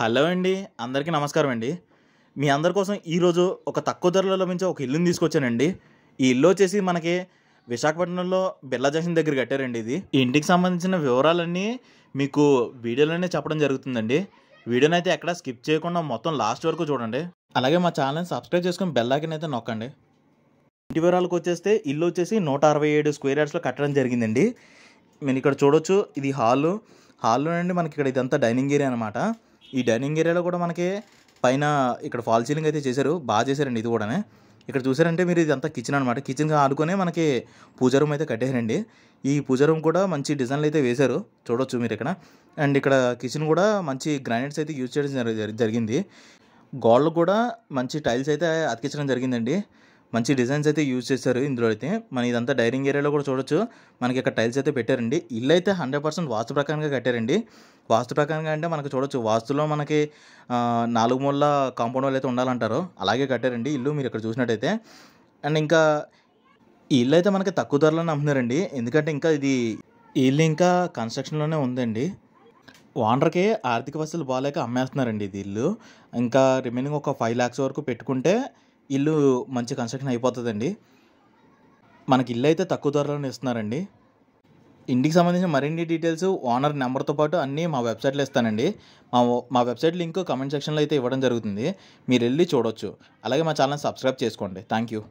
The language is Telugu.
హలో అండి అందరికీ నమస్కారం అండి మీ అందరి కోసం ఈరోజు ఒక తక్కువ ధరలో లభించే ఒక ఇల్లుని తీసుకొచ్చానండి ఈ ఇల్లు వచ్చేసి మనకి విశాఖపట్నంలో బిర్లా జంక్షన్ దగ్గర కట్టారండి ఇది ఇంటికి సంబంధించిన వివరాలన్నీ మీకు వీడియోలోనే చెప్పడం జరుగుతుందండి వీడియోని అయితే ఎక్కడ స్కిప్ చేయకుండా మొత్తం లాస్ట్ వరకు చూడండి అలాగే మా ఛానల్ని సబ్స్క్రైబ్ చేసుకుని బెల్లాకిని అయితే నొక్కండి ఇంటి వివరాలకు వచ్చేస్తే ఇల్లు వచ్చేసి నూట అరవై ఏడు స్క్వేర్ యార్డ్స్లో కట్టడం జరిగిందండి మేము ఇక్కడ చూడొచ్చు ఇది హాలు హాల్లో నుండి మనకి ఇక్కడ ఇదంతా డైనింగ్ ఏరియా అనమాట ఈ డైనింగ్ ఏరియాలో కూడా మనకి పైన ఇక్కడ ఫాల్ సీలింగ్ అయితే చేశారు బాగా చేశారండి ఇది కూడా ఇక్కడ చూసారంటే మీరు ఇదంతా కిచెన్ అనమాట కిచెన్గా ఆడుకొని మనకి పూజ రూమ్ అయితే కట్టేసారండి ఈ పూజ రూమ్ కూడా మంచి డిజైన్లు అయితే వేశారు చూడొచ్చు మీరు ఇక్కడ అండ్ ఇక్కడ కిచెన్ కూడా మంచి గ్రానైట్స్ అయితే యూజ్ చేయడం జరిగింది గోళ్ళు కూడా మంచి టైల్స్ అయితే అతికించడం జరిగిందండి మంచి డిజైన్స్ అయితే యూజ్ చేశారు ఇందులో అయితే మన ఇదంతా డైనింగ్ ఏరియాలో కూడా చూడొచ్చు మనకి ఇక్కడ టైల్స్ అయితే పెట్టారండి ఇల్లు అయితే హండ్రెడ్ పర్సెంట్ వాస్తు ప్రకారంగా కట్టారండి వాస్తు ప్రకారంగా అంటే మనకు చూడొచ్చు వాస్తులో మనకి నాలుగు మూల కాంపౌండ్ వాళ్ళు అయితే ఉండాలంటారు అలాగే కట్టారండి ఇల్లు మీరు ఇక్కడ చూసినట్టయితే అండ్ ఇంకా ఇల్లు అయితే మనకి తక్కువ ధరలోనే నమ్ముతున్నారండి ఎందుకంటే ఇంకా ఇది ఇల్లు ఇంకా కన్స్ట్రక్షన్లోనే ఉందండి ఓనర్కి ఆర్థిక వసతులు బాగాలేక అమ్మేస్తున్నారండి ఇది ఇల్లు ఇంకా రిమైనింగ్ ఒక ఫైవ్ ల్యాక్స్ వరకు పెట్టుకుంటే ఇల్లు మంచి కన్స్ట్రక్షన్ అయిపోతుందండి మనకి ఇల్లు అయితే తక్కువ ధరలోనే ఇస్తున్నారండి ఇంటికి సంబంధించిన మరిన్ని డీటెయిల్స్ ఓనర్ నెంబర్తో పాటు అన్నీ మా వెబ్సైట్లో ఇస్తానండి మా మా వెబ్సైట్ లింక్ కమెంట్ సెక్షన్లో అయితే ఇవ్వడం జరుగుతుంది మీరు వెళ్ళి చూడొచ్చు అలాగే మా ఛానల్ సబ్స్క్రైబ్ చేసుకోండి థ్యాంక్ యూ